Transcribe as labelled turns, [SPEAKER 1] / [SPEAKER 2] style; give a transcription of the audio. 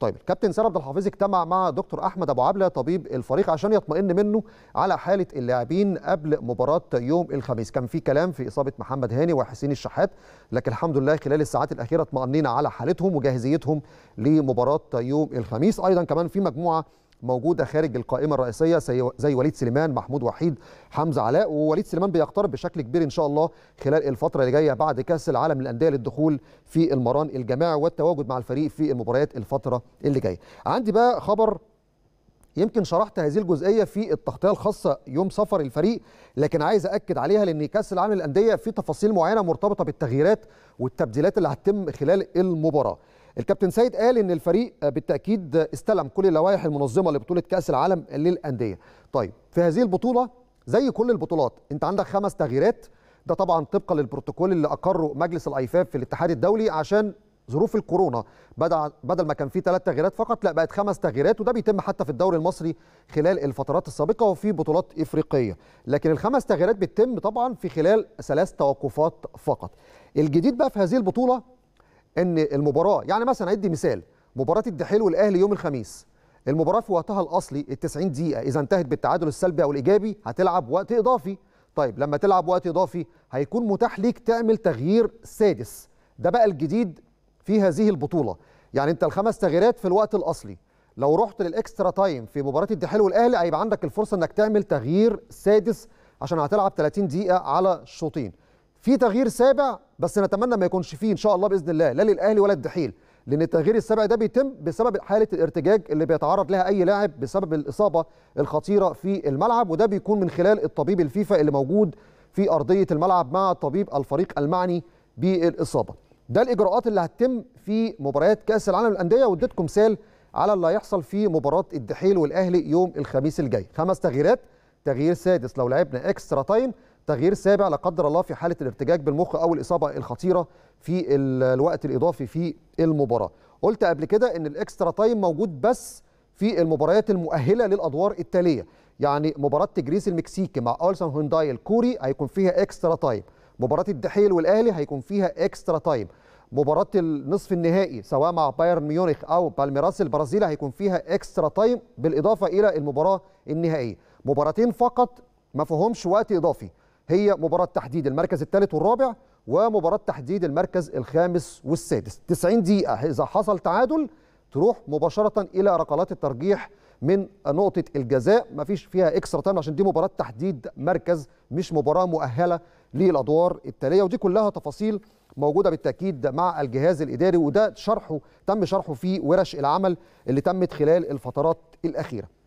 [SPEAKER 1] طيب كابتن سيد عبد الحفيظ اجتمع مع دكتور احمد ابو عبله طبيب الفريق عشان يطمئن منه على حاله اللاعبين قبل مباراه يوم الخميس كان في كلام في اصابه محمد هاني وحسين الشحات لكن الحمد لله خلال الساعات الاخيره اطمئنينا على حالتهم وجاهزيتهم لمباراه يوم الخميس ايضا كمان في مجموعه موجوده خارج القائمه الرئيسيه زي وليد سليمان محمود وحيد حمزه علاء ووليد سليمان بيقترب بشكل كبير ان شاء الله خلال الفتره اللي جايه بعد كاس العالم للانديه للدخول في المران الجماعي والتواجد مع الفريق في المباريات الفتره اللي جايه عندي بقى خبر يمكن شرحت هذه الجزئيه في التغطيه الخاصه يوم سفر الفريق لكن عايز اكد عليها لان كاس العالم للانديه في تفاصيل معينه مرتبطه بالتغييرات والتبديلات اللي هتتم خلال المباراه الكابتن سيد قال ان الفريق بالتاكيد استلم كل اللوائح المنظمه لبطوله كاس العالم للانديه طيب في هذه البطوله زي كل البطولات انت عندك خمس تغييرات ده طبعا طبقا للبروتوكول اللي اقره مجلس الايفاف في الاتحاد الدولي عشان ظروف الكورونا بدل بدل ما كان في ثلاث تغييرات فقط لا بقت خمس تغييرات وده بيتم حتى في الدوري المصري خلال الفترات السابقه وفي بطولات افريقيه لكن الخمس تغييرات بتتم طبعا في خلال ثلاث توقفات فقط الجديد بقى في هذه البطوله ان المباراه يعني مثلا ادي مثال مباراه الدحيل والاهلي يوم الخميس المباراه في وقتها الاصلي ال 90 دقيقه اذا انتهت بالتعادل السلبي او الايجابي هتلعب وقت اضافي طيب لما تلعب وقت اضافي هيكون متاح ليك تعمل تغيير سادس ده بقى الجديد في هذه البطوله يعني انت الخمس تغييرات في الوقت الاصلي لو رحت للاكسترا تايم في مباراه الدحيل والاهلي هيبقى عندك الفرصه انك تعمل تغيير سادس عشان هتلعب 30 دقيقه على الشوطين في تغيير سابع بس نتمنى ما يكونش فيه ان شاء الله باذن الله لا للاهلي ولا الدحيل لان التغيير السابع ده بيتم بسبب حاله الارتجاج اللي بيتعرض لها اي لاعب بسبب الاصابه الخطيره في الملعب وده بيكون من خلال الطبيب الفيفا اللي موجود في ارضيه الملعب مع طبيب الفريق المعني بالاصابه ده الاجراءات اللي هتتم في مباريات كاس العالم للانديه واديتكم مثال على اللي هيحصل في مباراه الدحيل والاهلي يوم الخميس الجاي خمس تغييرات تغيير سادس لو لعبنا اكسترا تايم تغيير سابع لا قدر الله في حاله الارتجاج بالمخ او الاصابه الخطيره في الوقت الاضافي في المباراه قلت قبل كده ان الاكسترا تايم موجود بس في المباريات المؤهله للادوار التاليه يعني مباراه تجريس المكسيكي مع اولسون هونداي الكوري هيكون فيها اكسترا تايم مباراه الدحيل والاهلي هيكون فيها اكسترا تايم مباراه النصف النهائي سواء مع بايرن ميونخ او بالميراس البرازيل هيكون فيها اكسترا تايم بالاضافه الى المباراه النهائيه مباراتين فقط ما فيهمش وقت اضافي هي مباراة تحديد المركز الثالث والرابع ومباراة تحديد المركز الخامس والسادس 90 دقيقة إذا حصل تعادل تروح مباشرة إلى ركلات الترجيح من نقطة الجزاء ما فيش فيها اكسترا تايم عشان دي مباراة تحديد مركز مش مباراة مؤهلة للأدوار التالية ودي كلها تفاصيل موجودة بالتأكيد مع الجهاز الإداري وده شرحه تم شرحه في ورش العمل اللي تمت خلال الفترات الأخيرة